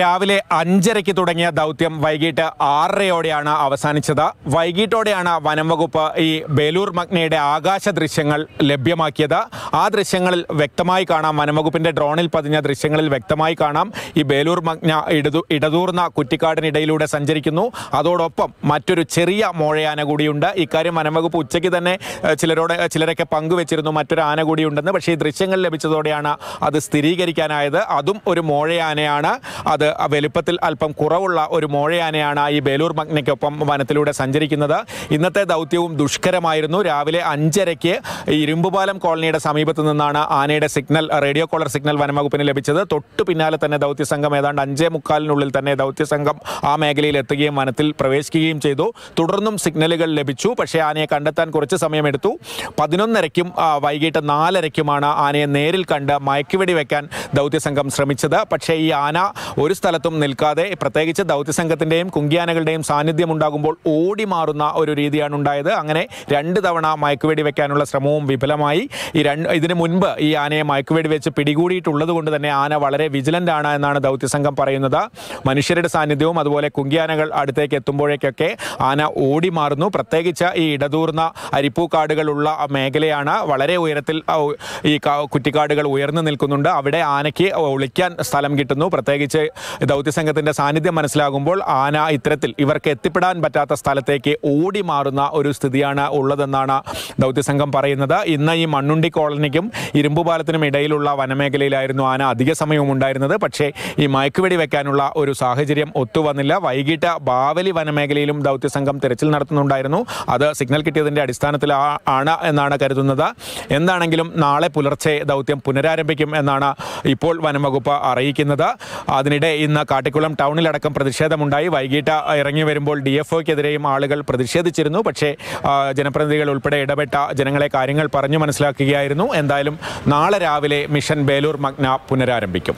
രാവിലെ അഞ്ചരയ്ക്ക് തുടങ്ങിയ ദൗത്യം വൈകിട്ട് ആറരയോടെയാണ് അവസാനിച്ചത് വൈകിട്ടോടെയാണ് വനം വകുപ്പ് ഈ ബേലൂർ മഗ്നയുടെ ആകാശ ദൃശ്യങ്ങൾ ലഭ്യമാക്കിയത് ആ ദൃശ്യങ്ങളിൽ വ്യക്തമായി കാണാം വനംവകുപ്പിൻ്റെ ഡ്രോണിൽ പതിഞ്ഞ ദൃശ്യങ്ങളിൽ വ്യക്തമായി കാണാം ഈ ബേലൂർ മഗ്ന ഇടതു ഇടതൂർന്ന കുറ്റിക്കാടിനിടയിലൂടെ സഞ്ചരിക്കുന്നു അതോടൊപ്പം മറ്റൊരു ചെറിയ മോഴയാന കൂടിയുണ്ട് ഇക്കാര്യം വനംവകുപ്പ് ഉച്ചയ്ക്ക് തന്നെ ചിലരോടെ ചിലരൊക്കെ പങ്കുവെച്ചിരുന്നു മറ്റൊരു ആന കൂടിയുണ്ടെന്ന് പക്ഷേ ഈ ദൃശ്യങ്ങൾ ലഭിച്ചതോടെയാണ് അത് സ്ഥിരീകരിക്കാനായത് അതും ഒരു മോഴയാനയാണ് അത് വലുപ്പത്തിൽ അല്പം കുറവുള്ള ഒരു മോഴയാനയാണ് ഈ ബേലൂർ മഗ്നയ്ക്കൊപ്പം വനത്തിലൂടെ സഞ്ചരിക്കുന്നത് ഇന്നത്തെ ദൗത്യവും ദുഷ്കരമായിരുന്നു രാവിലെ അഞ്ചരയ്ക്ക് ഇരുമ്പുപാലം കോളനിയുടെ സമീപത്ത് നിന്നാണ് ആനയുടെ സിഗ്നൽ റേഡിയോ കോളർ സിഗ്നൽ വനംവകുപ്പിന് ലഭിച്ചത് തൊട്ടു പിന്നാലെ തന്നെ ദൗത്യ സംഘം ഏതാണ്ട് അഞ്ചേ മുക്കാലിനുള്ളിൽ തന്നെ ദൗത്യ സംഘം ആ മേഖലയിൽ എത്തുകയും വനത്തിൽ പ്രവേശിക്കുകയും ചെയ്തു തുടർന്നും സിഗ്നലുകൾ ലഭിച്ചു പക്ഷേ ആനയെ കണ്ടെത്താൻ കുറച്ച് സമയമെടുത്തു പതിനൊന്നരയ്ക്കും വൈകിട്ട് നാലരയ്ക്കുമാണ് ആനയെ നേരിൽ കണ്ട് മയക്കുവെടി വയ്ക്കാൻ ദൗത്യസംഘം ശ്രമിച്ചത് പക്ഷേ ഈ ആന ഒരു ഒരു സ്ഥലത്തും നിൽക്കാതെ പ്രത്യേകിച്ച് ദൗത്യസംഘത്തിൻ്റെയും കുങ്കിയാനകളുടെയും സാന്നിധ്യം ഉണ്ടാകുമ്പോൾ ഓടി മാറുന്ന ഒരു രീതിയാണ് ഉണ്ടായത് അങ്ങനെ രണ്ട് തവണ മയക്കുവെടി വെക്കാനുള്ള ശ്രമവും വിഫലമായി ഈ രണ്ട് ഇതിനു മുൻപ് ഈ ആനയെ മയക്കുവെടി വെച്ച് പിടികൂടിയിട്ടുള്ളത് കൊണ്ട് തന്നെ ആന വളരെ വിജിലൻ്റ് ആണ് എന്നാണ് ദൗത്യസംഘം പറയുന്നത് മനുഷ്യരുടെ സാന്നിധ്യവും അതുപോലെ കുങ്കിയാനകൾ അടുത്തേക്ക് എത്തുമ്പോഴേക്കൊക്കെ ആന ഓടി മാറുന്നു പ്രത്യേകിച്ച് ഈ ഇടതൂർന്ന അരിപ്പൂക്കാടുകളുള്ള മേഖലയാണ് വളരെ ഉയരത്തിൽ ഈ കുറ്റിക്കാടുകൾ ഉയർന്നു നിൽക്കുന്നുണ്ട് അവിടെ ആനയ്ക്ക് ഒളിക്കാൻ സ്ഥലം കിട്ടുന്നു പ്രത്യേകിച്ച് ദൗത്യസംഘത്തിന്റെ സാന്നിധ്യം മനസ്സിലാകുമ്പോൾ ആന ഇത്തരത്തിൽ ഇവർക്ക് എത്തിപ്പെടാൻ പറ്റാത്ത സ്ഥലത്തേക്ക് ഓടി മാറുന്ന ഒരു സ്ഥിതിയാണ് ഉള്ളതെന്നാണ് ദൗത്യസംഘം പറയുന്നത് ഇന്ന് ഈ മണ്ണുണ്ടി കോളനിക്കും ഇരുമ്പുപാലത്തിനും ഇടയിലുള്ള വനമേഖലയിലായിരുന്നു ആന അധിക സമയവും ഉണ്ടായിരുന്നത് പക്ഷേ ഈ മയക്കുവെടി വെക്കാനുള്ള ഒരു സാഹചര്യം ഒത്തുവന്നില്ല വൈകിട്ട് ബാവലി വനമേഖലയിലും ദൗത്യസംഘം തിരച്ചിൽ നടത്തുന്നുണ്ടായിരുന്നു അത് സിഗ്നൽ കിട്ടിയതിൻ്റെ അടിസ്ഥാനത്തിൽ ആണ് എന്നാണ് കരുതുന്നത് എന്താണെങ്കിലും നാളെ പുലർച്ചെ ദൗത്യം പുനരാരംഭിക്കും എന്നാണ് ഇപ്പോൾ വനം വകുപ്പ് അറിയിക്കുന്നത് അതിനിടെ ഇവിടെ ഇന്ന് കാട്ടിക്കുളം ടൗണിലടക്കം പ്രതിഷേധമുണ്ടായി വൈകിട്ട് ഇറങ്ങി വരുമ്പോൾ ഡി എഫ് ഒക്കെതിരെയും ആളുകൾ പ്രതിഷേധിച്ചിരുന്നു പക്ഷേ ജനപ്രതിനിധികൾ ഉൾപ്പെടെ ഇടപെട്ട ജനങ്ങളെ കാര്യങ്ങൾ പറഞ്ഞു മനസ്സിലാക്കുകയായിരുന്നു എന്തായാലും നാളെ രാവിലെ മിഷൻ ബേലൂർ മഗ്ന പുനരാരംഭിക്കും